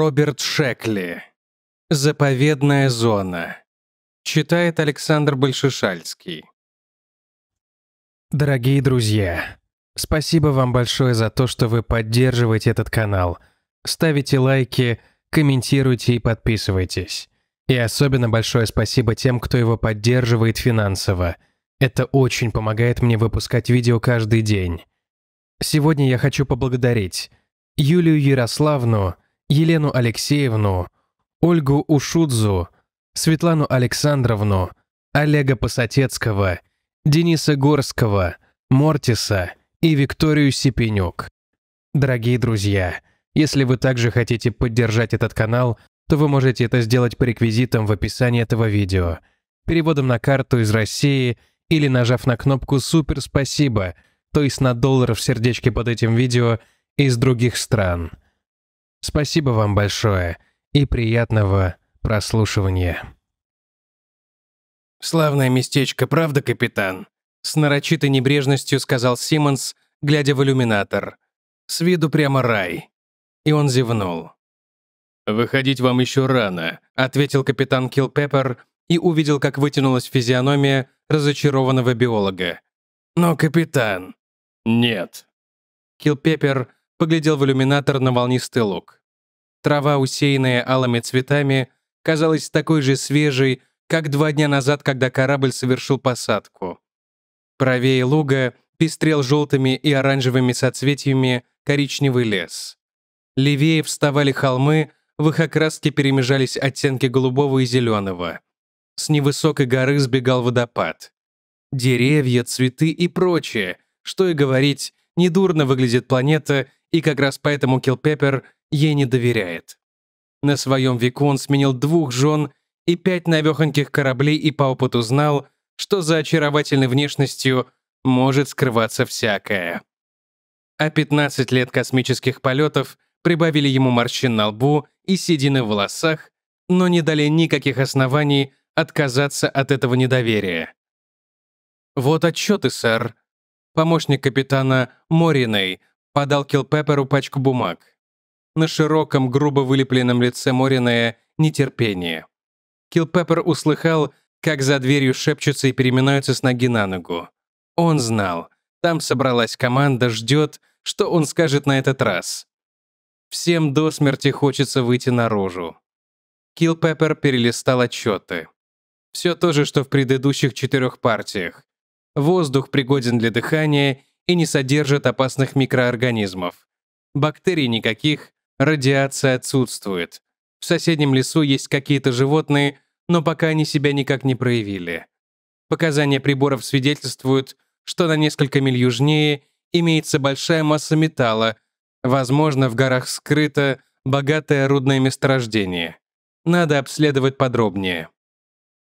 Роберт Шекли. Заповедная зона. Читает Александр Большишальский. Дорогие друзья, спасибо вам большое за то, что вы поддерживаете этот канал. Ставите лайки, комментируйте и подписывайтесь. И особенно большое спасибо тем, кто его поддерживает финансово. Это очень помогает мне выпускать видео каждый день. Сегодня я хочу поблагодарить Юлию Ярославну, Елену Алексеевну, Ольгу Ушудзу, Светлану Александровну, Олега Пасатецкого, Дениса Горского, Мортиса и Викторию Сипенюк. Дорогие друзья, если вы также хотите поддержать этот канал, то вы можете это сделать по реквизитам в описании этого видео, переводом на карту из России или нажав на кнопку «Супер спасибо», то есть на доллар в сердечке под этим видео из других стран – Спасибо вам большое и приятного прослушивания. «Славное местечко, правда, капитан?» С нарочитой небрежностью сказал Симмонс, глядя в иллюминатор. «С виду прямо рай». И он зевнул. «Выходить вам еще рано», — ответил капитан Килпеппер и увидел, как вытянулась физиономия разочарованного биолога. «Но, капитан...» «Нет». Килпеппер поглядел в иллюминатор на волнистый луг. Трава, усеянная алыми цветами, казалась такой же свежей, как два дня назад, когда корабль совершил посадку. Правее луга пестрел желтыми и оранжевыми соцветиями коричневый лес. Левее вставали холмы, в их окраске перемежались оттенки голубого и зеленого. С невысокой горы сбегал водопад. Деревья, цветы и прочее, что и говорить, недурно выглядит планета, и как раз поэтому Килпеппер ей не доверяет. На своем веку он сменил двух жен и пять навехоньких кораблей и по опыту знал, что за очаровательной внешностью может скрываться всякое. А 15 лет космических полетов прибавили ему морщин на лбу и седины в волосах, но не дали никаких оснований отказаться от этого недоверия. «Вот отчеты, сэр». Помощник капитана Мориной подал Килпепперу пачку бумаг. На широком, грубо вылепленном лице Морина нетерпение. Килпеппер услыхал, как за дверью шепчутся и переминаются с ноги на ногу. Он знал. Там собралась команда, ждет, что он скажет на этот раз. Всем до смерти хочется выйти наружу. Килпеппер перелистал отчеты. Все то же, что в предыдущих четырех партиях. Воздух пригоден для дыхания, и не содержит опасных микроорганизмов. Бактерий никаких, радиация отсутствует. В соседнем лесу есть какие-то животные, но пока они себя никак не проявили. Показания приборов свидетельствуют, что на несколько миль южнее имеется большая масса металла, возможно, в горах скрыто богатое рудное месторождение. Надо обследовать подробнее.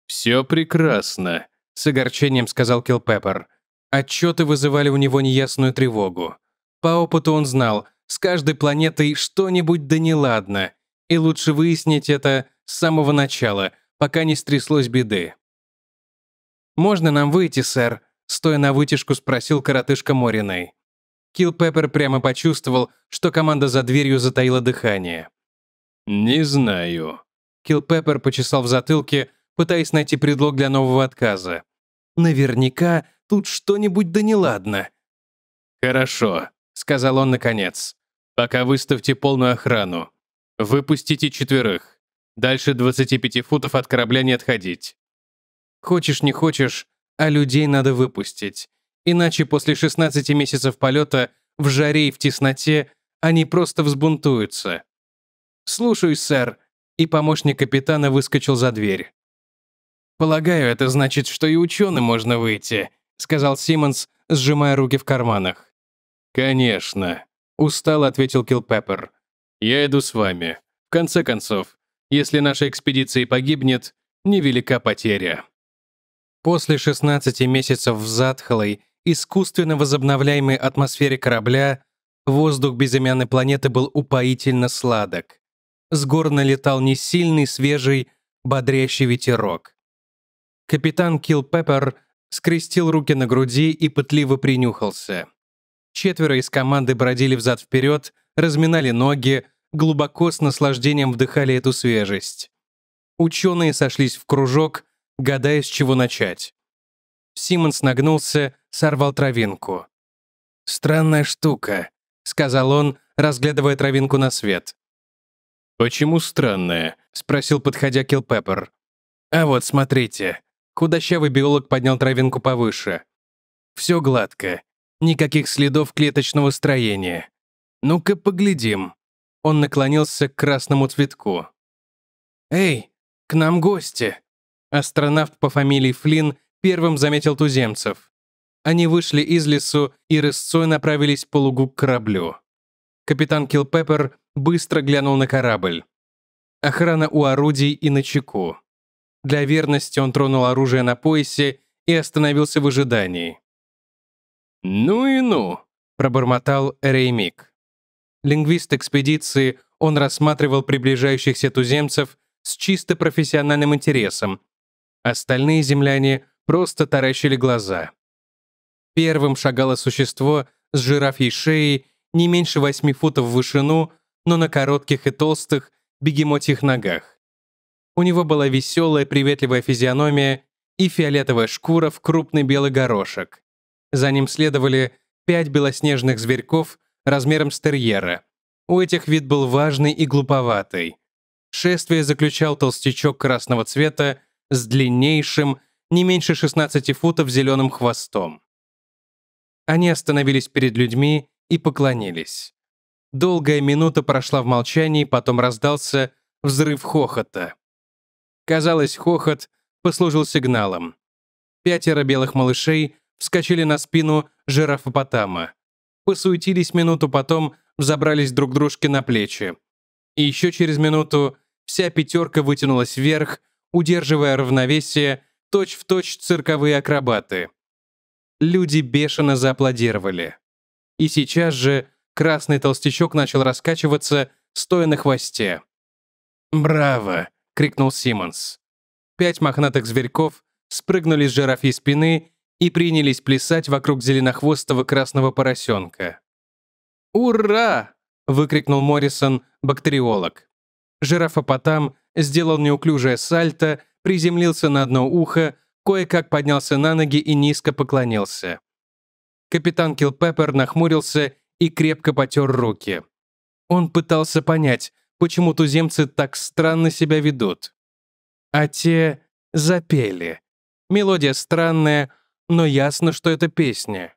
«Все прекрасно», — с огорчением сказал Килпеппер. Отчеты вызывали у него неясную тревогу. По опыту он знал, с каждой планетой что-нибудь да неладно, и лучше выяснить это с самого начала, пока не стряслось беды. «Можно нам выйти, сэр?» – стоя на вытяжку спросил коротышка Мориной. Килл Пеппер прямо почувствовал, что команда за дверью затаила дыхание. «Не знаю». Килл Пеппер почесал в затылке, пытаясь найти предлог для нового отказа. Наверняка тут что-нибудь да неладно». «Хорошо», — сказал он наконец. «Пока выставьте полную охрану. Выпустите четверых. Дальше 25 футов от корабля не отходить. Хочешь, не хочешь, а людей надо выпустить. Иначе после 16 месяцев полета в жаре и в тесноте они просто взбунтуются. «Слушаюсь, сэр», и помощник капитана выскочил за дверь. «Полагаю, это значит, что и ученым можно выйти», — сказал Симмонс, сжимая руки в карманах. «Конечно», — устало ответил Килпеппер. «Я иду с вами. В конце концов, если наша экспедиция погибнет, невелика потеря». После 16 месяцев в затхлой, искусственно возобновляемой атмосфере корабля воздух безымянной планеты был упоительно сладок. С гор налетал несильный свежий, бодрящий ветерок. Капитан Килпеппер скрестил руки на груди и пытливо принюхался. Четверо из команды бродили взад-вперед, разминали ноги, глубоко с наслаждением вдыхали эту свежесть. Ученые сошлись в кружок, гадая, с чего начать. Симмонс нагнулся, сорвал травинку. «Странная штука», — сказал он, разглядывая травинку на свет. «Почему странная?» — спросил, подходя Килпеппер. «А вот, смотрите», Худощавый биолог поднял травинку повыше. «Все гладко. Никаких следов клеточного строения. Ну-ка поглядим». Он наклонился к красному цветку. «Эй, к нам гости!» Астронавт по фамилии Флинн первым заметил туземцев. Они вышли из лесу и рысцой направились по лугу к кораблю. Капитан Килпеппер быстро глянул на корабль. Охрана у орудий и на чеку. Для верности он тронул оружие на поясе и остановился в ожидании. «Ну и ну», — пробормотал Реймик. Лингвист экспедиции, он рассматривал приближающихся туземцев с чисто профессиональным интересом. Остальные земляне просто таращили глаза. Первым шагало существо с жирафьей шеей не меньше восьми футов в вышину, но на коротких и толстых бегемотьих ногах. У него была веселая, приветливая физиономия и фиолетовая шкура в крупный белый горошек. За ним следовали пять белоснежных зверьков размером с терьера. У этих вид был важный и глуповатый. Шествие заключал толстячок красного цвета с длиннейшим, не меньше 16 футов зеленым хвостом. Они остановились перед людьми и поклонились. Долгая минута прошла в молчании, потом раздался взрыв хохота. Казалось, хохот послужил сигналом. Пятеро белых малышей вскочили на спину жирафопотама. Посуетились минуту потом, взобрались друг дружке на плечи. И еще через минуту вся пятерка вытянулась вверх, удерживая равновесие точь-в-точь точь цирковые акробаты. Люди бешено зааплодировали. И сейчас же красный толстячок начал раскачиваться, стоя на хвосте. «Браво!» — крикнул Симмонс. Пять мохнатых зверьков спрыгнули с жирафьей спины и принялись плясать вокруг зеленохвостого красного поросенка. «Ура!» — выкрикнул Моррисон, бактериолог. Жирафопотам сделал неуклюжее сальто, приземлился на одно ухо, кое-как поднялся на ноги и низко поклонился. Капитан Килпеппер нахмурился и крепко потер руки. Он пытался понять, почему туземцы так странно себя ведут. А те запели. Мелодия странная, но ясно, что это песня.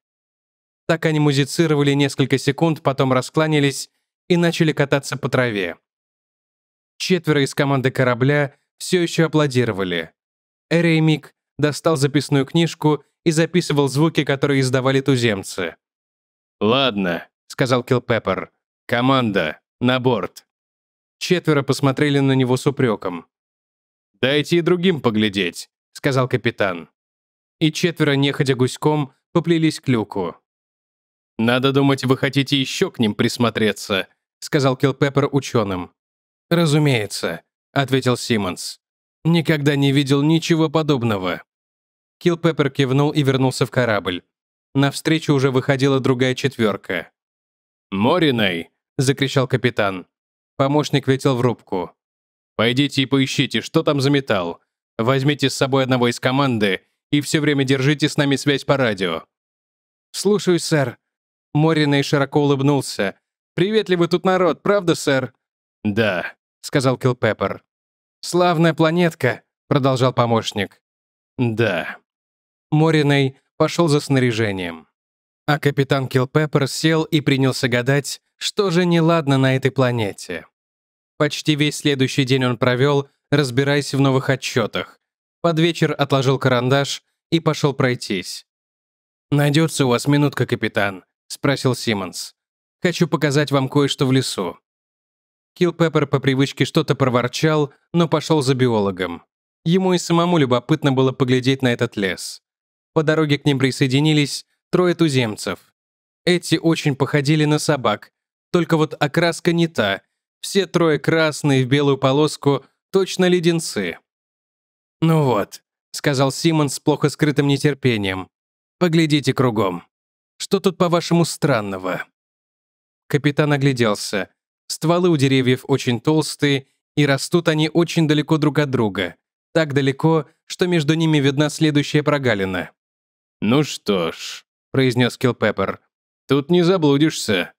Так они музицировали несколько секунд, потом раскланялись и начали кататься по траве. Четверо из команды корабля все еще аплодировали. Эреймик достал записную книжку и записывал звуки, которые издавали туземцы. «Ладно», — сказал Килпеппер. «Команда, на борт». Четверо посмотрели на него с упреком. «Дайте и другим поглядеть», — сказал капитан. И четверо, неходя гуськом, поплелись к люку. «Надо думать, вы хотите еще к ним присмотреться», — сказал Килпеппер ученым. «Разумеется», — ответил Симмонс. «Никогда не видел ничего подобного». Килпеппер кивнул и вернулся в корабль. Навстречу уже выходила другая четверка. «Мориной!» — закричал капитан. Помощник влетел в рубку. «Пойдите и поищите, что там за металл. Возьмите с собой одного из команды и все время держите с нами связь по радио». «Слушаюсь, сэр». Мориной широко улыбнулся. «Приветливый тут народ, правда, сэр?» «Да», — сказал Килпеппер. «Славная планетка», — продолжал помощник. «Да». Мориной пошел за снаряжением. А капитан Килпеппер сел и принялся гадать, что же неладно на этой планете. Почти весь следующий день он провел, разбираясь в новых отчетах. Под вечер отложил карандаш и пошел пройтись. «Найдется у вас минутка, капитан», — спросил Симмонс. «Хочу показать вам кое-что в лесу». Килпеппер по привычке что-то проворчал, но пошел за биологом. Ему и самому любопытно было поглядеть на этот лес. По дороге к ним присоединились трое туземцев. Эти очень походили на собак, только вот окраска не та. Все трое красные в белую полоску, точно леденцы. «Ну вот», — сказал Симон с плохо скрытым нетерпением. «Поглядите кругом. Что тут, по-вашему, странного?» Капитан огляделся. Стволы у деревьев очень толстые, и растут они очень далеко друг от друга. Так далеко, что между ними видна следующая прогалина. «Ну что ж», — произнес Килпеппер, — «тут не заблудишься.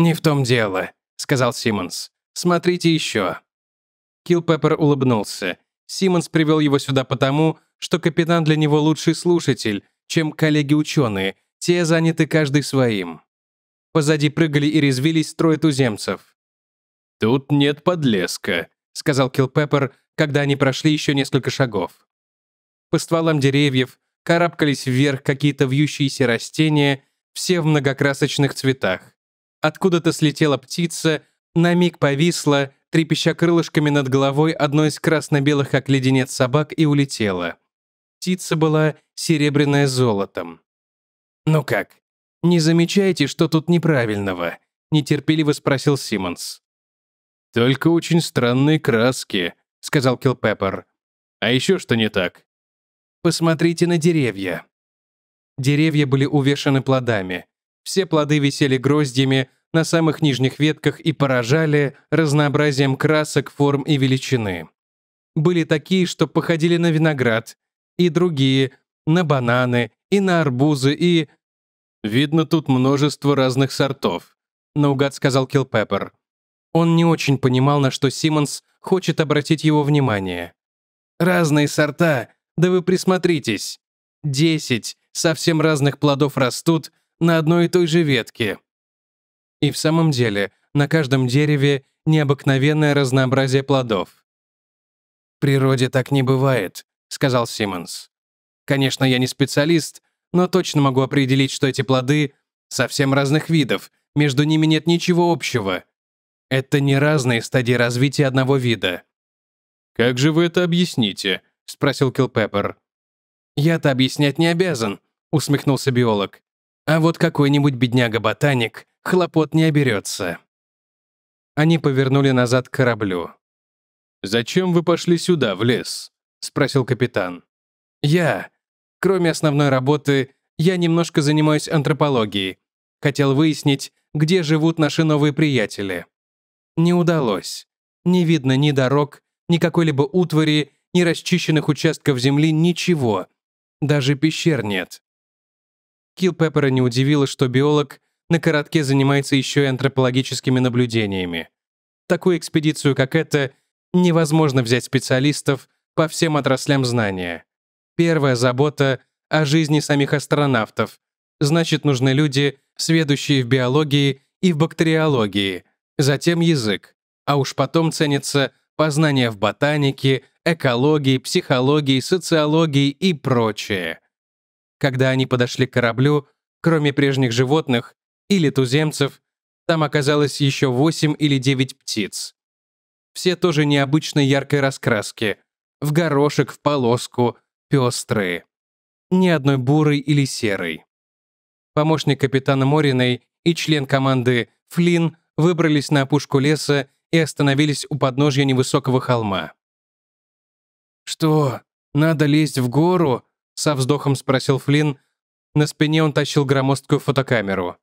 «Не в том дело», — сказал Симмонс. «Смотрите еще». Килпеппер улыбнулся. Симмонс привел его сюда потому, что капитан для него лучший слушатель, чем коллеги-ученые, те заняты каждый своим. Позади прыгали и резвились трое туземцев. «Тут нет подлеска», — сказал Килпеппер, когда они прошли еще несколько шагов. По стволам деревьев карабкались вверх какие-то вьющиеся растения, все в многокрасочных цветах. Откуда-то слетела птица, на миг повисла, трепеща крылышками над головой одной из красно-белых, как леденец собак, и улетела. Птица была серебряная золотом. «Ну как? Не замечаете, что тут неправильного?» — нетерпеливо спросил Симмонс. «Только очень странные краски», — сказал Килпеппер. «А еще что не так?» «Посмотрите на деревья». Деревья были увешаны плодами, все плоды висели гроздьями на самых нижних ветках и поражали разнообразием красок, форм и величины. Были такие, что походили на виноград, и другие — на бананы, и на арбузы, и... «Видно тут множество разных сортов», — наугад сказал Килпеппер. Он не очень понимал, на что Симмонс хочет обратить его внимание. «Разные сорта, да вы присмотритесь. Десять совсем разных плодов растут, на одной и той же ветке. И в самом деле, на каждом дереве необыкновенное разнообразие плодов. «В природе так не бывает», — сказал Симмонс. «Конечно, я не специалист, но точно могу определить, что эти плоды совсем разных видов, между ними нет ничего общего. Это не разные стадии развития одного вида». «Как же вы это объясните?» — спросил Килпеппер. «Я-то объяснять не обязан», — усмехнулся биолог. А вот какой-нибудь бедняга-ботаник хлопот не оберется. Они повернули назад к кораблю. «Зачем вы пошли сюда, в лес?» — спросил капитан. «Я. Кроме основной работы, я немножко занимаюсь антропологией. Хотел выяснить, где живут наши новые приятели. Не удалось. Не видно ни дорог, ни какой-либо утвари, ни расчищенных участков земли, ничего. Даже пещер нет. Килпеппера не удивило, что биолог на коротке занимается еще и антропологическими наблюдениями. Такую экспедицию, как эта, невозможно взять специалистов по всем отраслям знания. Первая забота о жизни самих астронавтов. Значит, нужны люди, сведущие в биологии и в бактериологии, затем язык, а уж потом ценится познание в ботанике, экологии, психологии, социологии и прочее. Когда они подошли к кораблю, кроме прежних животных или туземцев, там оказалось еще восемь или девять птиц. Все тоже необычной яркой раскраски. В горошек, в полоску, пестрые. Ни одной бурой или серой. Помощник капитана Мориной и член команды Флинн выбрались на опушку леса и остановились у подножья невысокого холма. «Что, надо лезть в гору со вздохом спросил Флинн. На спине он тащил громоздкую фотокамеру.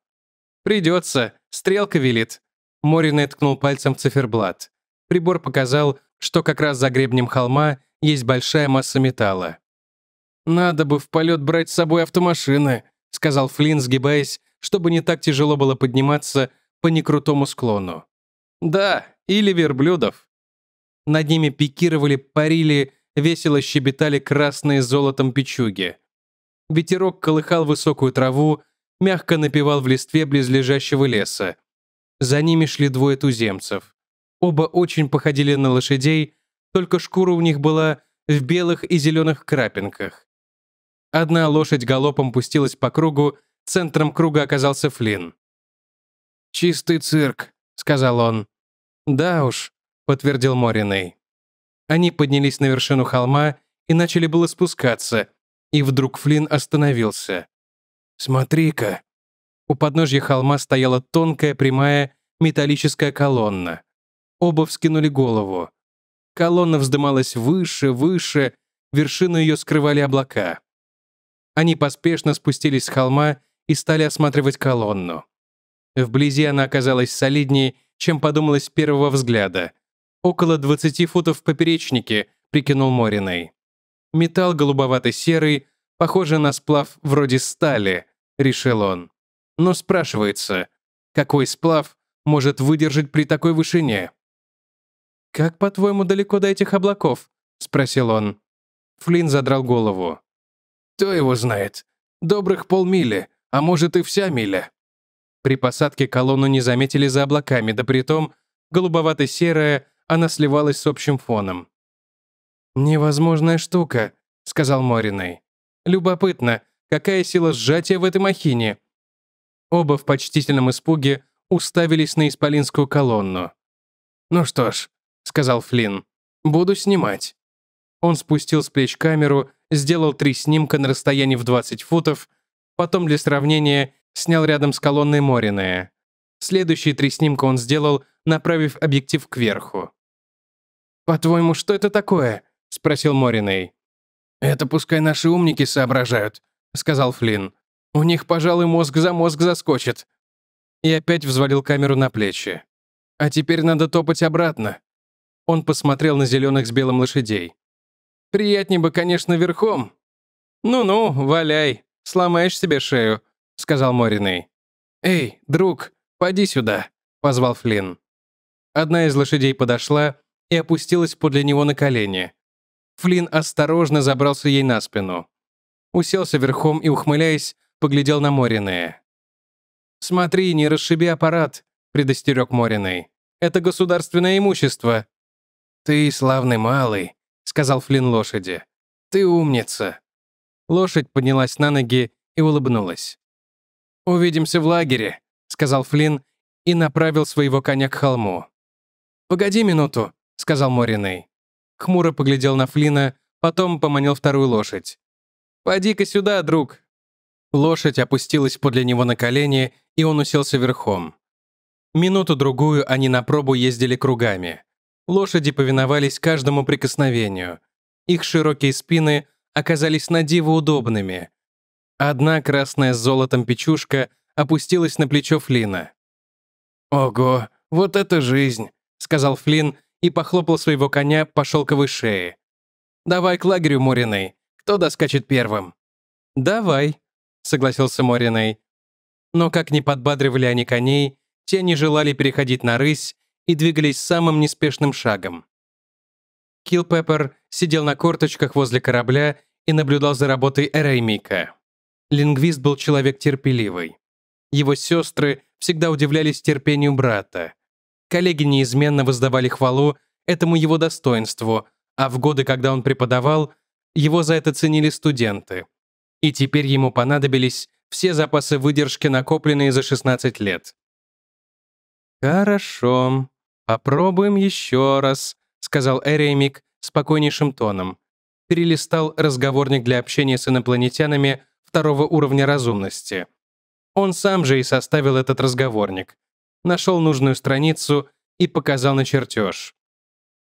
«Придется. Стрелка велит». Морин ткнул пальцем в циферблат. Прибор показал, что как раз за гребнем холма есть большая масса металла. «Надо бы в полет брать с собой автомашины», — сказал Флинн, сгибаясь, чтобы не так тяжело было подниматься по некрутому склону. «Да, или верблюдов». Над ними пикировали, парили, весело щебетали красные золотом печуги. Ветерок колыхал высокую траву, мягко напевал в листве близлежащего леса. За ними шли двое туземцев. Оба очень походили на лошадей, только шкура у них была в белых и зеленых крапинках. Одна лошадь галопом пустилась по кругу, центром круга оказался Флинн. «Чистый цирк», — сказал он. «Да уж», — подтвердил Мориной. Они поднялись на вершину холма и начали было спускаться, и вдруг Флинн остановился. «Смотри-ка!» У подножья холма стояла тонкая прямая металлическая колонна. Оба вскинули голову. Колонна вздымалась выше, выше, вершину ее скрывали облака. Они поспешно спустились с холма и стали осматривать колонну. Вблизи она оказалась солиднее, чем подумалось с первого взгляда — Около 20 футов в поперечнике, прикинул Мориной. Металл голубовато-серый, похоже на сплав вроде стали, решил он. Но спрашивается, какой сплав может выдержать при такой вышине? «Как, по-твоему, далеко до этих облаков?» — спросил он. Флинн задрал голову. «Кто его знает? Добрых полмили, а может и вся миля». При посадке колонну не заметили за облаками, да при том голубовато серая она сливалась с общим фоном. «Невозможная штука», — сказал Мориной. «Любопытно, какая сила сжатия в этой махине?» Оба в почтительном испуге уставились на исполинскую колонну. «Ну что ж», — сказал Флинн, — «буду снимать». Он спустил с плеч камеру, сделал три снимка на расстоянии в 20 футов, потом для сравнения снял рядом с колонной Мориная. Следующие три снимка он сделал, направив объектив кверху. «По-твоему, что это такое?» — спросил Мориной. «Это пускай наши умники соображают», — сказал Флинн. «У них, пожалуй, мозг за мозг заскочит». И опять взвалил камеру на плечи. «А теперь надо топать обратно». Он посмотрел на зеленых с белым лошадей. «Приятнее бы, конечно, верхом». «Ну-ну, валяй, сломаешь себе шею», — сказал Мориной. «Эй, друг, поди сюда», — позвал Флинн. Одна из лошадей подошла, и опустилась подле него на колени. Флинн осторожно забрался ей на спину. Уселся верхом и, ухмыляясь, поглядел на Мориное. «Смотри, не расшиби аппарат», — предостерег Мориной. «Это государственное имущество». «Ты славный малый», — сказал Флинн лошади. «Ты умница». Лошадь поднялась на ноги и улыбнулась. «Увидимся в лагере», — сказал Флинн и направил своего коня к холму. «Погоди минуту», сказал Мориней. Хмуро поглядел на Флина, потом поманил вторую лошадь. «Поди-ка сюда, друг!» Лошадь опустилась подле него на колени, и он уселся верхом. Минуту-другую они на пробу ездили кругами. Лошади повиновались каждому прикосновению. Их широкие спины оказались на диво удобными. Одна красная с золотом печушка опустилась на плечо Флина. «Ого, вот это жизнь!» — сказал Флин и похлопал своего коня по шелковой шее. «Давай к лагерю, Мориной. Кто доскачет первым?» «Давай», — согласился Мориной. Но как ни подбадривали они коней, те не желали переходить на рысь и двигались самым неспешным шагом. Килпеппер сидел на корточках возле корабля и наблюдал за работой Эреймика. Лингвист был человек терпеливый. Его сестры всегда удивлялись терпению брата. Коллеги неизменно воздавали хвалу этому его достоинству, а в годы, когда он преподавал, его за это ценили студенты. И теперь ему понадобились все запасы выдержки, накопленные за 16 лет. «Хорошо, попробуем еще раз», — сказал Эремик спокойнейшим тоном. Перелистал разговорник для общения с инопланетянами второго уровня разумности. Он сам же и составил этот разговорник нашел нужную страницу и показал на чертеж.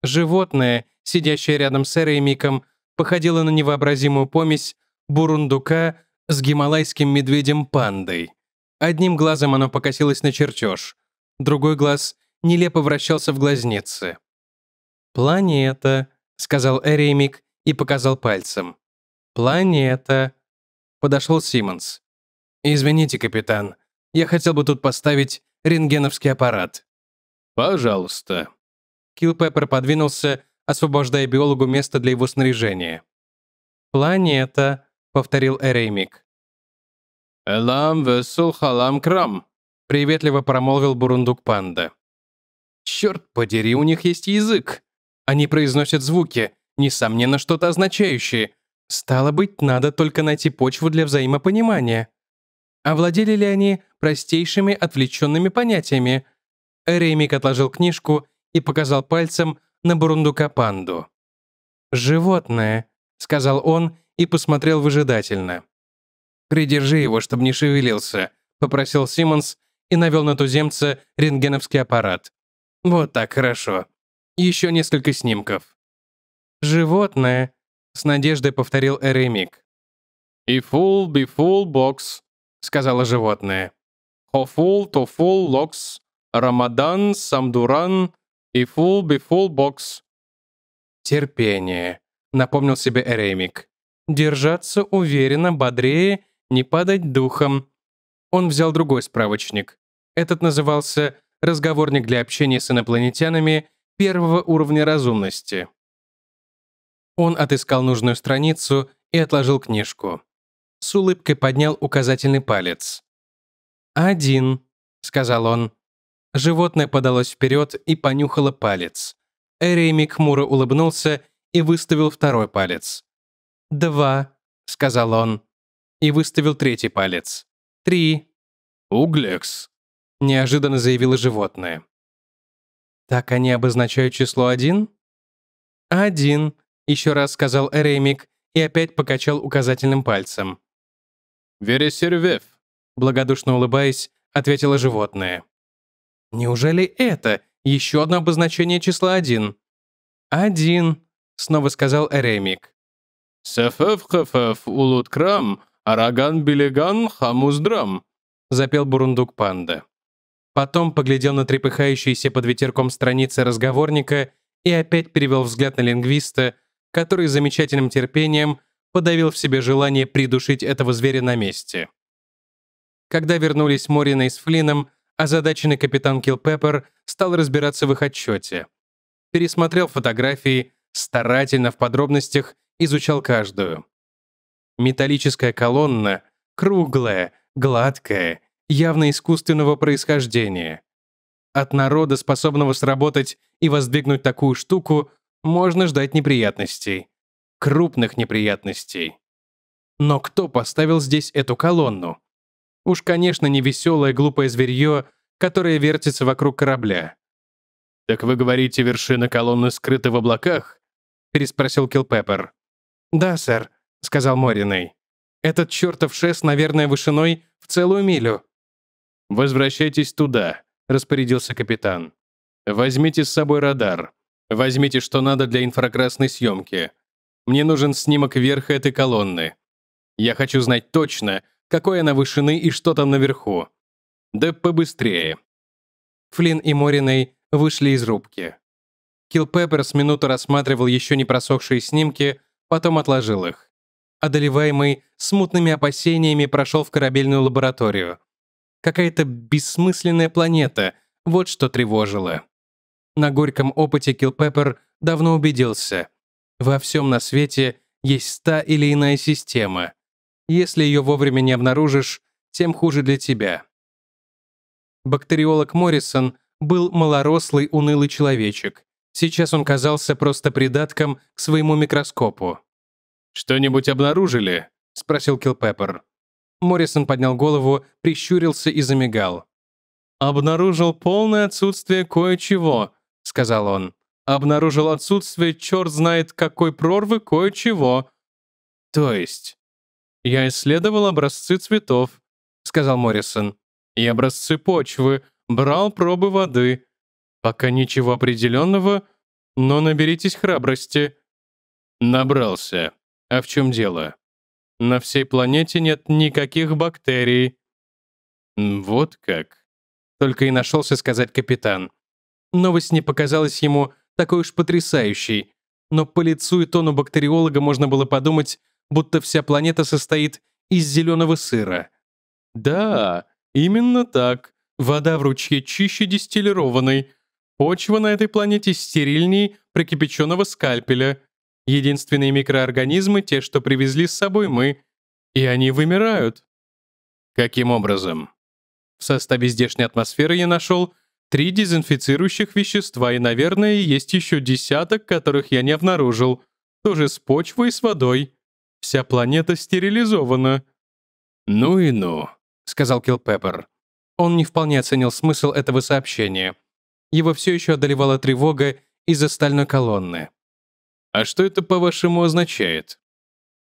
Животное, сидящее рядом с Эрой Миком, походило на невообразимую помесь бурундука с гималайским медведем-пандой. Одним глазом оно покосилось на чертеж, другой глаз нелепо вращался в глазнице. «Планета», — сказал Эремик и показал пальцем. «Планета», — подошел Симмонс. «Извините, капитан, я хотел бы тут поставить рентгеновский аппарат. Пожалуйста. Килпеппер подвинулся, освобождая биологу место для его снаряжения. «Планета», — повторил Эреймик. «Элам весул халам крам», — приветливо промолвил бурундук панда. «Черт подери, у них есть язык. Они произносят звуки, несомненно, что-то означающие. Стало быть, надо только найти почву для взаимопонимания. Овладели ли они простейшими отвлеченными понятиями. Реймик отложил книжку и показал пальцем на бурундука панду. «Животное», — сказал он и посмотрел выжидательно. «Придержи его, чтобы не шевелился», — попросил Симмонс и навел на туземца рентгеновский аппарат. «Вот так хорошо. Еще несколько снимков». «Животное», — с надеждой повторил Эремик. «И фул, би фул, бокс», — сказала животное. Хофул, Тофул, Локс, Рамадан, Самдуран и Фул Бифул Бокс. Терпение, напомнил себе Эремик. Держаться уверенно, бодрее, не падать духом. Он взял другой справочник. Этот назывался «Разговорник для общения с инопланетянами первого уровня разумности». Он отыскал нужную страницу и отложил книжку. С улыбкой поднял указательный палец. «Один», — сказал он. Животное подалось вперед и понюхало палец. Эремик хмуро улыбнулся и выставил второй палец. «Два», — сказал он. И выставил третий палец. «Три». «Углекс», — неожиданно заявило животное. «Так они обозначают число один?» «Один», — еще раз сказал Эремик и опять покачал указательным пальцем. «Вересервев», Благодушно улыбаясь, ответило животное. Неужели это еще одно обозначение числа один? «Один», — снова сказал Эремик. «Сефефхефеф улуткрам, араган билиган хамуздрам», — запел бурундук панда. Потом поглядел на трепыхающиеся под ветерком страницы разговорника и опять перевел взгляд на лингвиста, который замечательным терпением подавил в себе желание придушить этого зверя на месте. Когда вернулись Морина и с Флином, озадаченный а капитан Килпеппер стал разбираться в их отчете. Пересмотрел фотографии, старательно в подробностях изучал каждую. Металлическая колонна, круглая, гладкая, явно искусственного происхождения. От народа, способного сработать и воздвигнуть такую штуку, можно ждать неприятностей. Крупных неприятностей. Но кто поставил здесь эту колонну? Уж, конечно, не веселое глупое зверье, которое вертится вокруг корабля. «Так вы говорите, вершина колонны скрыта в облаках?» — переспросил Килпеппер. «Да, сэр», — сказал Мориной. «Этот чертов шест, наверное, вышиной в целую милю». «Возвращайтесь туда», — распорядился капитан. «Возьмите с собой радар. Возьмите, что надо для инфракрасной съемки. Мне нужен снимок верха этой колонны. Я хочу знать точно, какой она вышины и что там наверху. Да побыстрее. Флин и Мориной вышли из рубки. Килпеппер с минуту рассматривал еще не просохшие снимки, потом отложил их. Одолеваемый смутными опасениями прошел в корабельную лабораторию. Какая-то бессмысленная планета, вот что тревожило. На горьком опыте Килпеппер давно убедился. Во всем на свете есть та или иная система. Если ее вовремя не обнаружишь, тем хуже для тебя. Бактериолог Моррисон был малорослый, унылый человечек. Сейчас он казался просто придатком к своему микроскопу. «Что-нибудь обнаружили?» — спросил Килпеппер. Моррисон поднял голову, прищурился и замигал. «Обнаружил полное отсутствие кое-чего», — сказал он. «Обнаружил отсутствие черт знает какой прорвы кое-чего». «То есть?» «Я исследовал образцы цветов», — сказал Моррисон. «И образцы почвы, брал пробы воды. Пока ничего определенного, но наберитесь храбрости». «Набрался. А в чем дело?» «На всей планете нет никаких бактерий». «Вот как», — только и нашелся сказать капитан. Новость не показалась ему такой уж потрясающей, но по лицу и тону бактериолога можно было подумать, будто вся планета состоит из зеленого сыра. Да, именно так. Вода в ручье чище дистиллированной. Почва на этой планете стерильнее прикипяченого скальпеля. Единственные микроорганизмы — те, что привезли с собой мы. И они вымирают. Каким образом? В составе здешней атмосферы я нашел три дезинфицирующих вещества, и, наверное, есть еще десяток, которых я не обнаружил. Тоже с почвой и с водой. Вся планета стерилизована». «Ну и ну», — сказал Килпеппер. Он не вполне оценил смысл этого сообщения. Его все еще одолевала тревога из-за стальной колонны. «А что это, по-вашему, означает?»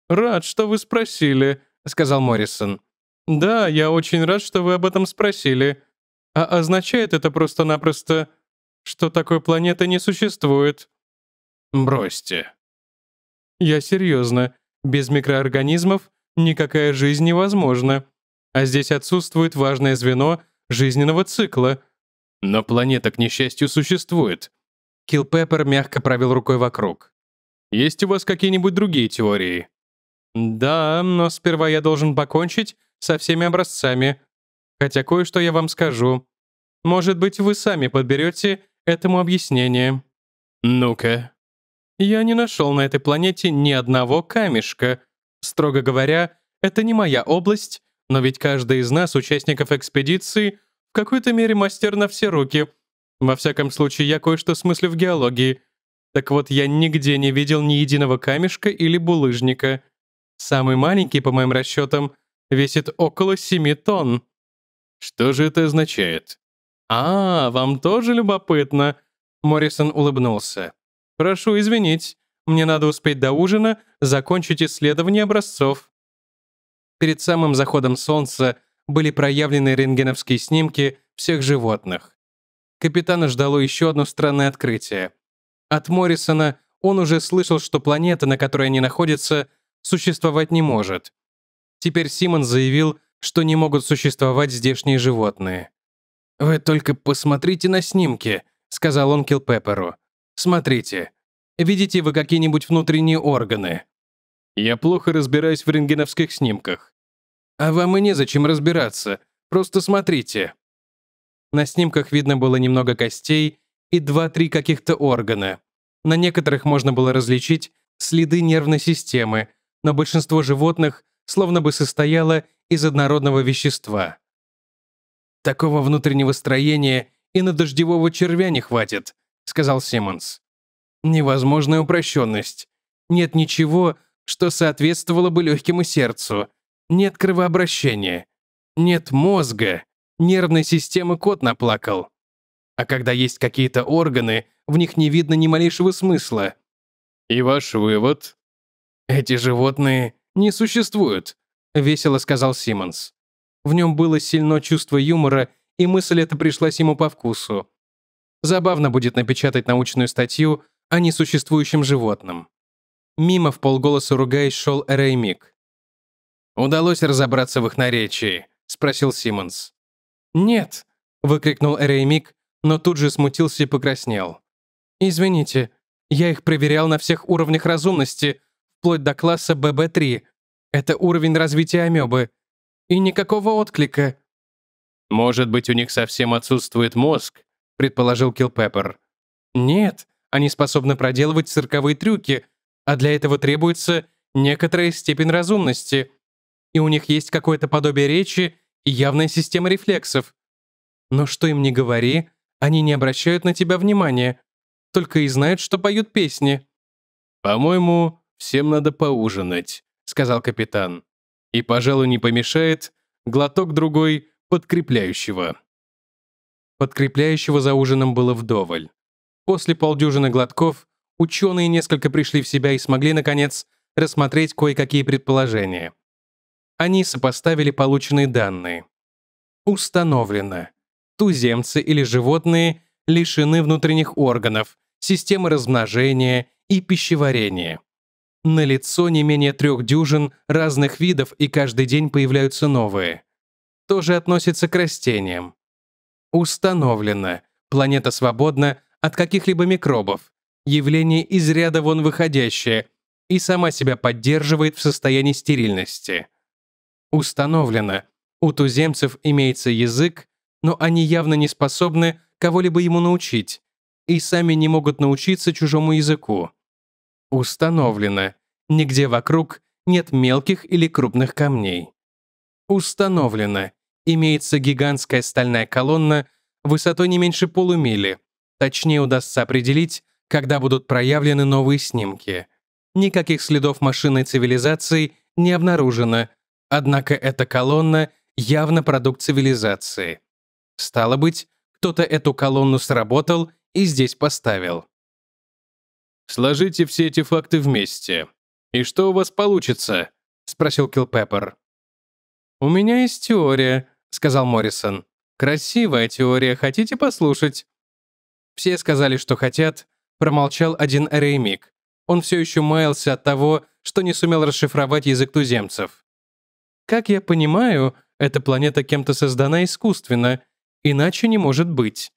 «Рад, что вы спросили», — сказал Моррисон. «Да, я очень рад, что вы об этом спросили. А означает это просто-напросто, что такой планеты не существует». «Бросьте». «Я серьезно. Без микроорганизмов никакая жизнь невозможна. А здесь отсутствует важное звено жизненного цикла. Но планета, к несчастью, существует. Килпеппер мягко провел рукой вокруг. Есть у вас какие-нибудь другие теории? Да, но сперва я должен покончить со всеми образцами. Хотя кое-что я вам скажу. Может быть, вы сами подберете этому объяснение. Ну-ка. Я не нашел на этой планете ни одного камешка. Строго говоря, это не моя область, но ведь каждый из нас, участников экспедиции, в какой-то мере мастер на все руки. Во всяком случае, я кое-что смыслю в геологии. Так вот, я нигде не видел ни единого камешка или булыжника. Самый маленький, по моим расчетам, весит около 7 тонн. Что же это означает? А, вам тоже любопытно? Моррисон улыбнулся. «Прошу извинить, мне надо успеть до ужина закончить исследование образцов». Перед самым заходом солнца были проявлены рентгеновские снимки всех животных. Капитана ждало еще одно странное открытие. От Моррисона он уже слышал, что планета, на которой они находятся, существовать не может. Теперь Симон заявил, что не могут существовать здешние животные. «Вы только посмотрите на снимки», — сказал он Килпепперу. Смотрите. Видите вы какие-нибудь внутренние органы? Я плохо разбираюсь в рентгеновских снимках. А вам и незачем разбираться. Просто смотрите. На снимках видно было немного костей и два-три каких-то органа. На некоторых можно было различить следы нервной системы, но большинство животных словно бы состояло из однородного вещества. Такого внутреннего строения и на дождевого червя не хватит, — сказал Симмонс. «Невозможная упрощенность. Нет ничего, что соответствовало бы легкому сердцу. Нет кровообращения. Нет мозга. Нервной системы кот наплакал. А когда есть какие-то органы, в них не видно ни малейшего смысла». «И ваш вывод?» «Эти животные не существуют», — весело сказал Симмонс. В нем было сильно чувство юмора, и мысль эта пришлась ему по вкусу. Забавно будет напечатать научную статью о несуществующем животном. Мимо в полголоса ругаясь шел Эреймик. «Удалось разобраться в их наречии?» — спросил Симмонс. «Нет», — выкрикнул Эреймик, но тут же смутился и покраснел. «Извините, я их проверял на всех уровнях разумности, вплоть до класса ББ-3. Это уровень развития амебы. И никакого отклика». «Может быть, у них совсем отсутствует мозг, — предположил Килпеппер. «Нет, они способны проделывать цирковые трюки, а для этого требуется некоторая степень разумности. И у них есть какое-то подобие речи и явная система рефлексов. Но что им не говори, они не обращают на тебя внимания, только и знают, что поют песни». «По-моему, всем надо поужинать», — сказал капитан. «И, пожалуй, не помешает глоток другой подкрепляющего». Подкрепляющего за ужином было вдоволь. После полдюжины глотков ученые несколько пришли в себя и смогли, наконец, рассмотреть кое-какие предположения. Они сопоставили полученные данные. Установлено. Туземцы или животные лишены внутренних органов, системы размножения и пищеварения. На лицо не менее трех дюжин разных видов, и каждый день появляются новые. То же относится к растениям. Установлено. Планета свободна от каких-либо микробов. Явление из ряда вон выходящее и сама себя поддерживает в состоянии стерильности. Установлено. У туземцев имеется язык, но они явно не способны кого-либо ему научить и сами не могут научиться чужому языку. Установлено. Нигде вокруг нет мелких или крупных камней. Установлено имеется гигантская стальная колонна высотой не меньше полумили. Точнее удастся определить, когда будут проявлены новые снимки. Никаких следов машинной цивилизации не обнаружено, однако эта колонна явно продукт цивилизации. Стало быть, кто-то эту колонну сработал и здесь поставил. «Сложите все эти факты вместе. И что у вас получится?» — спросил Килпеппер. «У меня есть теория», сказал Моррисон. «Красивая теория, хотите послушать?» Все сказали, что хотят, промолчал один Реймик. Он все еще маялся от того, что не сумел расшифровать язык туземцев. «Как я понимаю, эта планета кем-то создана искусственно, иначе не может быть.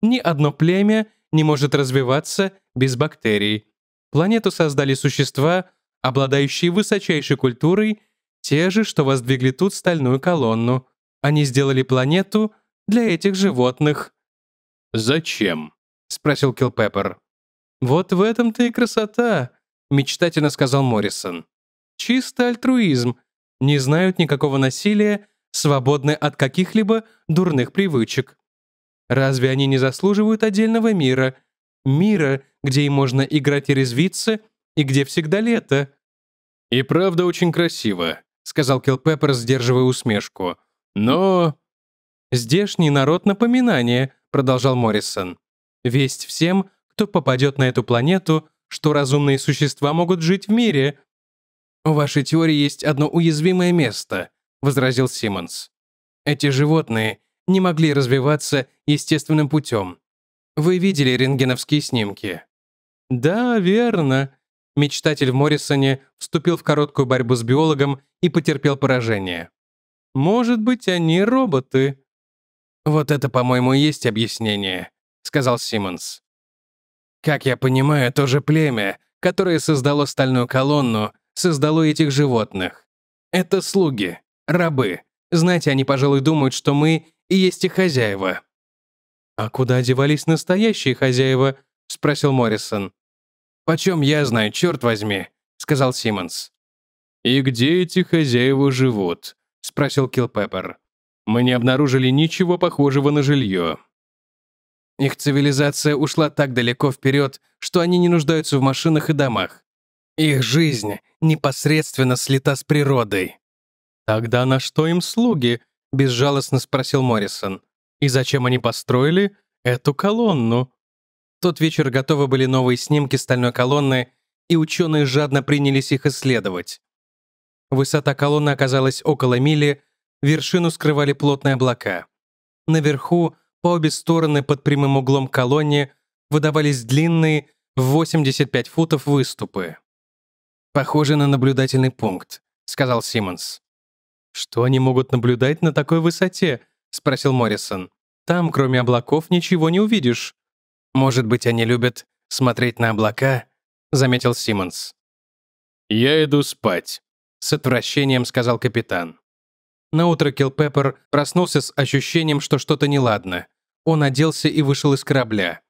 Ни одно племя не может развиваться без бактерий. Планету создали существа, обладающие высочайшей культурой, те же, что воздвигли тут стальную колонну. Они сделали планету для этих животных». «Зачем?» — спросил Килпеппер. «Вот в этом-то и красота», — мечтательно сказал Моррисон. Чистый альтруизм. Не знают никакого насилия, свободны от каких-либо дурных привычек. Разве они не заслуживают отдельного мира? Мира, где им можно играть и резвиться, и где всегда лето». «И правда очень красиво», — сказал Килпеппер, сдерживая усмешку. Но... «Здешний народ напоминание», — продолжал Моррисон. «Весть всем, кто попадет на эту планету, что разумные существа могут жить в мире». «У вашей теории есть одно уязвимое место», — возразил Симмонс. «Эти животные не могли развиваться естественным путем. Вы видели рентгеновские снимки?» «Да, верно». Мечтатель в Моррисоне вступил в короткую борьбу с биологом и потерпел поражение. Может быть, они роботы». «Вот это, по-моему, есть объяснение», — сказал Симмонс. «Как я понимаю, то же племя, которое создало стальную колонну, создало этих животных. Это слуги, рабы. Знаете, они, пожалуй, думают, что мы и есть их хозяева». «А куда девались настоящие хозяева?» — спросил Моррисон. «Почем я знаю, черт возьми», — сказал Симмонс. «И где эти хозяева живут?» — спросил Килпеппер. «Мы не обнаружили ничего похожего на жилье». Их цивилизация ушла так далеко вперед, что они не нуждаются в машинах и домах. Их жизнь непосредственно слита с природой. «Тогда на что им слуги?» — безжалостно спросил Моррисон. «И зачем они построили эту колонну?» тот вечер готовы были новые снимки стальной колонны, и ученые жадно принялись их исследовать. Высота колонны оказалась около мили, вершину скрывали плотные облака. Наверху, по обе стороны под прямым углом колонне, выдавались длинные, в 85 футов выступы. «Похоже на наблюдательный пункт», — сказал Симмонс. «Что они могут наблюдать на такой высоте?» — спросил Моррисон. «Там, кроме облаков, ничего не увидишь». «Может быть, они любят смотреть на облака?» — заметил Симмонс. «Я иду спать», с отвращением сказал капитан. Наутро Килпеппер проснулся с ощущением, что что-то неладно. Он оделся и вышел из корабля.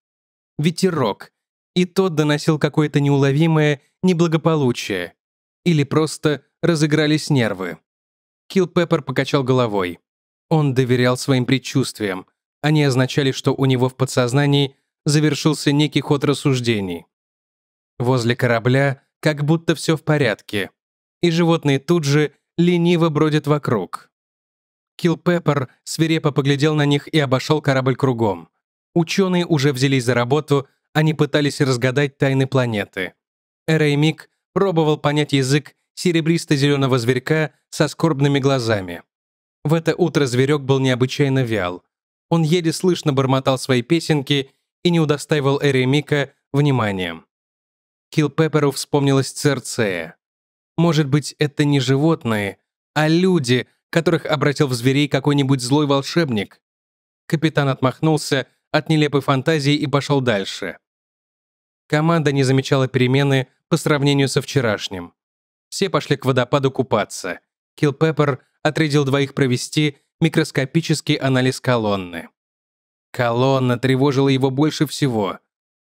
Ветерок. И тот доносил какое-то неуловимое неблагополучие. Или просто разыгрались нервы. Килпеппер покачал головой. Он доверял своим предчувствиям. Они означали, что у него в подсознании завершился некий ход рассуждений. Возле корабля как будто все в порядке и животные тут же лениво бродят вокруг. Килпеппер свирепо поглядел на них и обошел корабль кругом. Ученые уже взялись за работу, они пытались разгадать тайны планеты. Эреймик пробовал понять язык серебристо-зеленого зверька со скорбными глазами. В это утро зверек был необычайно вял. Он еле слышно бормотал свои песенки и не удостаивал Эремика вниманием. Килпепперу вспомнилось Церцея. Может быть, это не животные, а люди, которых обратил в зверей какой-нибудь злой волшебник. Капитан отмахнулся от нелепой фантазии и пошел дальше. Команда не замечала перемены по сравнению со вчерашним. Все пошли к водопаду купаться. Килпеппер отрядил двоих провести микроскопический анализ колонны. Колонна тревожила его больше всего.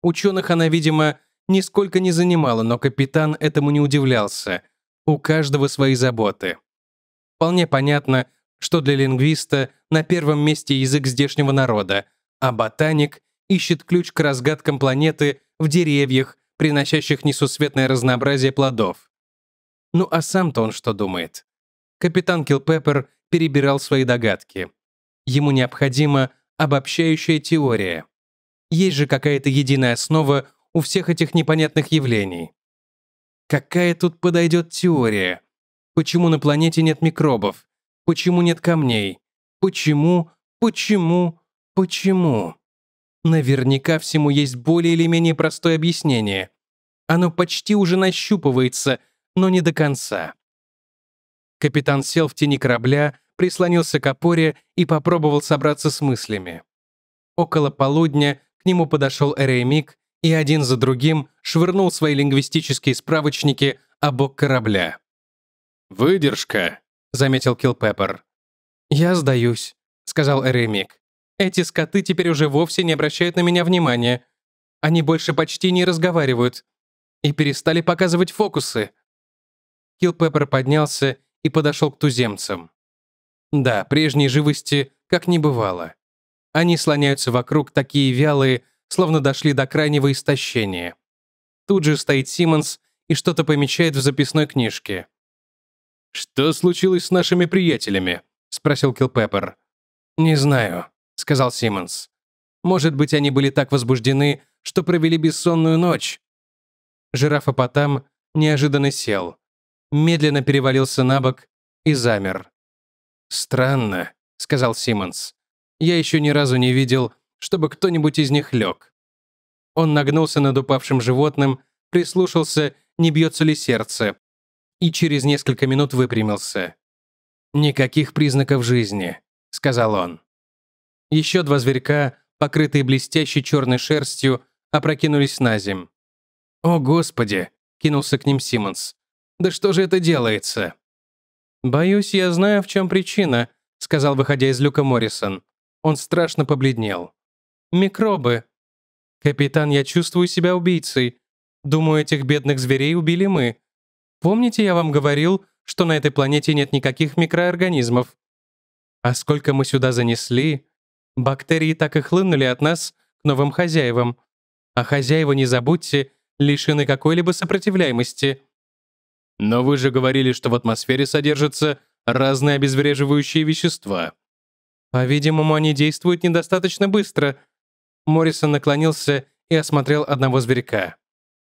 Ученых она, видимо, нисколько не занимала, но капитан этому не удивлялся, у каждого свои заботы. Вполне понятно, что для лингвиста на первом месте язык здешнего народа, а ботаник ищет ключ к разгадкам планеты в деревьях, приносящих несусветное разнообразие плодов. Ну а сам-то он что думает? Капитан Килпеппер перебирал свои догадки. Ему необходима обобщающая теория. Есть же какая-то единая основа у всех этих непонятных явлений. Какая тут подойдет теория? Почему на планете нет микробов? Почему нет камней? Почему? Почему? Почему? Наверняка всему есть более или менее простое объяснение. Оно почти уже нащупывается, но не до конца. Капитан сел в тени корабля, прислонился к опоре и попробовал собраться с мыслями. Около полудня к нему подошел Эреймик и один за другим швырнул свои лингвистические справочники о бок корабля. «Выдержка», — заметил Килпеппер. «Я сдаюсь», — сказал Эремик. «Эти скоты теперь уже вовсе не обращают на меня внимания. Они больше почти не разговаривают. И перестали показывать фокусы». Килпеппер поднялся и подошел к туземцам. Да, прежней живости как не бывало. Они слоняются вокруг такие вялые, словно дошли до крайнего истощения. Тут же стоит Симмонс и что-то помечает в записной книжке. «Что случилось с нашими приятелями?» — спросил Килпеппер. «Не знаю», — сказал Симмонс. «Может быть, они были так возбуждены, что провели бессонную ночь». Жирафа Жирафопотам неожиданно сел, медленно перевалился на бок и замер. «Странно», — сказал Симмонс. «Я еще ни разу не видел, чтобы кто-нибудь из них лег. Он нагнулся над упавшим животным, прислушался, не бьется ли сердце, и через несколько минут выпрямился. «Никаких признаков жизни», — сказал он. Еще два зверька, покрытые блестящей черной шерстью, опрокинулись на земь. «О, Господи!» — кинулся к ним Симмонс. «Да что же это делается?» «Боюсь, я знаю, в чем причина», — сказал, выходя из люка Моррисон. Он страшно побледнел микробы. Капитан, я чувствую себя убийцей. Думаю, этих бедных зверей убили мы. Помните, я вам говорил, что на этой планете нет никаких микроорганизмов? А сколько мы сюда занесли? Бактерии так и хлынули от нас к новым хозяевам. А хозяева, не забудьте, лишены какой-либо сопротивляемости. Но вы же говорили, что в атмосфере содержатся разные обезвреживающие вещества. По-видимому, они действуют недостаточно быстро — Моррисон наклонился и осмотрел одного зверька.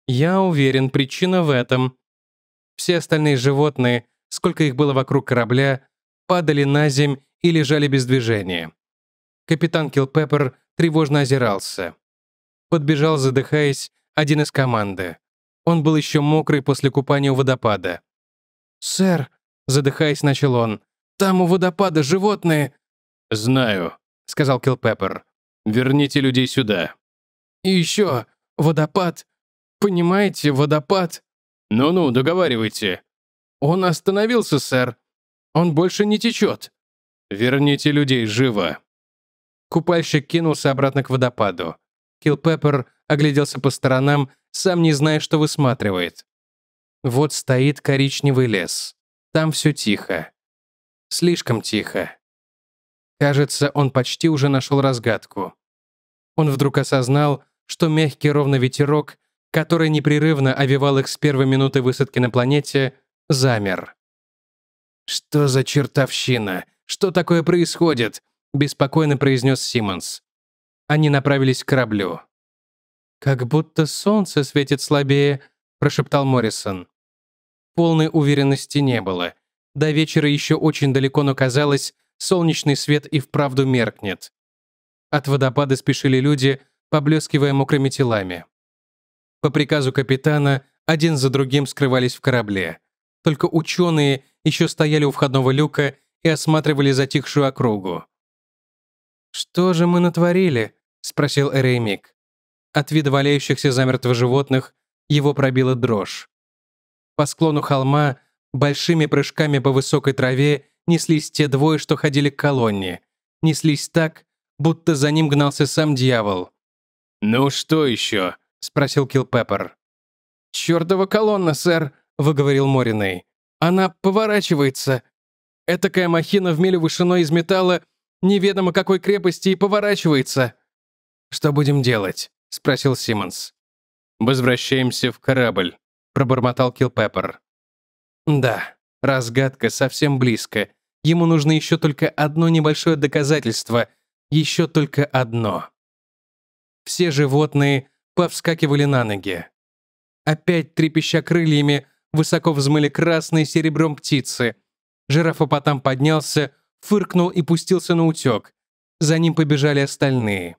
«Я уверен, причина в этом. Все остальные животные, сколько их было вокруг корабля, падали на земь и лежали без движения. Капитан Килпеппер тревожно озирался. Подбежал, задыхаясь, один из команды. Он был еще мокрый после купания у водопада. «Сэр», — задыхаясь, начал он, — «там у водопада животные». «Знаю», — сказал Килпеппер. Верните людей сюда. И еще, водопад. Понимаете, водопад. Ну-ну, договаривайте. Он остановился, сэр. Он больше не течет. Верните людей живо. Купальщик кинулся обратно к водопаду. Килпеппер огляделся по сторонам, сам не зная, что высматривает. Вот стоит коричневый лес. Там все тихо. Слишком тихо. Кажется, он почти уже нашел разгадку. Он вдруг осознал, что мягкий ровный ветерок, который непрерывно овивал их с первой минуты высадки на планете, замер. «Что за чертовщина? Что такое происходит?» – беспокойно произнес Симмонс. Они направились к кораблю. «Как будто солнце светит слабее», – прошептал Моррисон. Полной уверенности не было. До вечера еще очень далеко, но казалось, солнечный свет и вправду меркнет. От водопада спешили люди, поблескивая мокрыми телами. По приказу капитана один за другим скрывались в корабле. Только ученые еще стояли у входного люка и осматривали затихшую округу. «Что же мы натворили?» — спросил Эреймик. От вида валяющихся замертво животных его пробила дрожь. По склону холма большими прыжками по высокой траве неслись те двое, что ходили к колонне. Неслись так, будто за ним гнался сам дьявол. «Ну что еще?» — спросил Килпеппер. «Чертова колонна, сэр», — выговорил Мориной. «Она поворачивается. Этакая махина в милю вышиной из металла, неведомо какой крепости, и поворачивается». «Что будем делать?» — спросил Симмонс. «Возвращаемся в корабль», — пробормотал Килпеппер. «Да», Разгадка совсем близко. Ему нужно еще только одно небольшое доказательство. Еще только одно. Все животные повскакивали на ноги. Опять, трепеща крыльями, высоко взмыли красные серебром птицы. Жирафопотам поднялся, фыркнул и пустился на утек. За ним побежали остальные.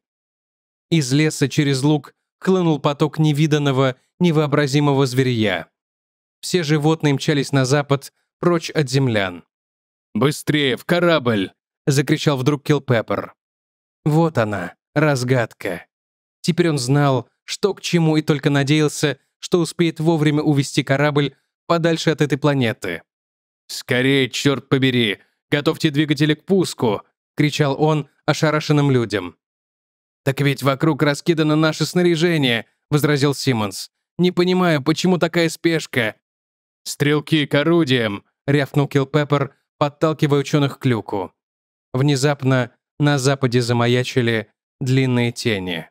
Из леса через луг хлынул поток невиданного, невообразимого зверья. Все животные мчались на запад, прочь от землян. «Быстрее, в корабль!» — закричал вдруг Килпеппер. Вот она, разгадка. Теперь он знал, что к чему, и только надеялся, что успеет вовремя увести корабль подальше от этой планеты. «Скорее, черт побери! Готовьте двигатели к пуску!» — кричал он ошарашенным людям. «Так ведь вокруг раскидано наше снаряжение», — возразил Симмонс. «Не понимаю, почему такая спешка? «Стрелки к орудиям!» — рявкнул Килпеппер, подталкивая ученых к люку. Внезапно на западе замаячили длинные тени.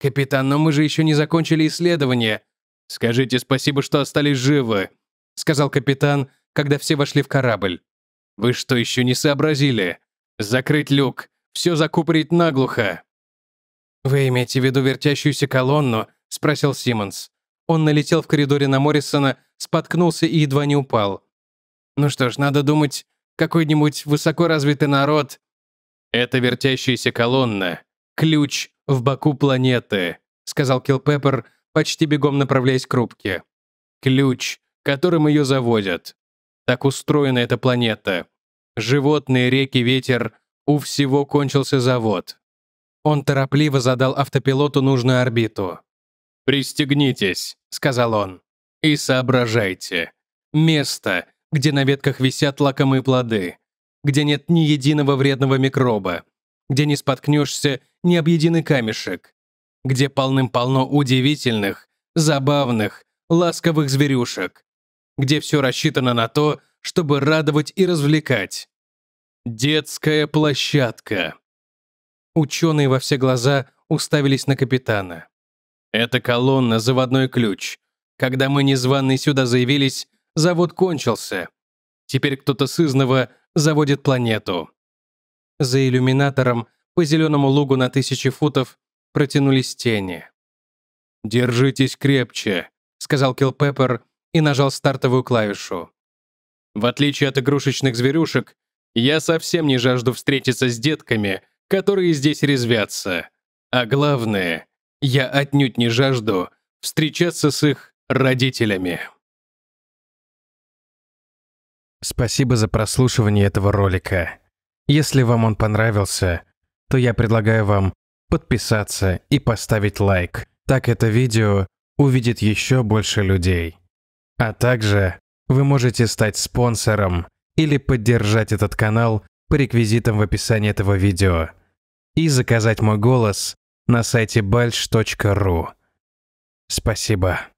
«Капитан, но мы же еще не закончили исследование!» «Скажите спасибо, что остались живы», — сказал капитан, когда все вошли в корабль. «Вы что, еще не сообразили? Закрыть люк, все закупорить наглухо!» «Вы имеете в виду вертящуюся колонну?» — спросил Симмонс. Он налетел в коридоре на Моррисона, споткнулся и едва не упал. Ну что ж, надо думать, какой-нибудь высокоразвитый народ. Это вертящаяся колонна. Ключ в боку планеты, сказал Килпеппер, почти бегом направляясь к рубке. Ключ, которым ее заводят. Так устроена эта планета. Животные, реки, ветер. У всего кончился завод. Он торопливо задал автопилоту нужную орбиту. «Пристегнитесь», — сказал он. И соображайте. Место, где на ветках висят лакомые плоды, где нет ни единого вредного микроба, где не споткнешься ни об единый камешек, где полным-полно удивительных, забавных, ласковых зверюшек, где все рассчитано на то, чтобы радовать и развлекать. Детская площадка. Ученые во все глаза уставились на капитана. Это колонна «Заводной ключ», когда мы незваные сюда заявились, завод кончился. Теперь кто-то сызнова заводит планету. За иллюминатором по зеленому лугу на тысячи футов протянулись тени. «Держитесь крепче», — сказал Килпеппер и нажал стартовую клавишу. «В отличие от игрушечных зверюшек, я совсем не жажду встретиться с детками, которые здесь резвятся. А главное, я отнюдь не жажду встречаться с их родителями. Спасибо за прослушивание этого ролика. Если вам он понравился, то я предлагаю вам подписаться и поставить лайк. Так это видео увидит еще больше людей. А также вы можете стать спонсором или поддержать этот канал по реквизитам в описании этого видео и заказать мой голос на сайте balch.ru. Спасибо.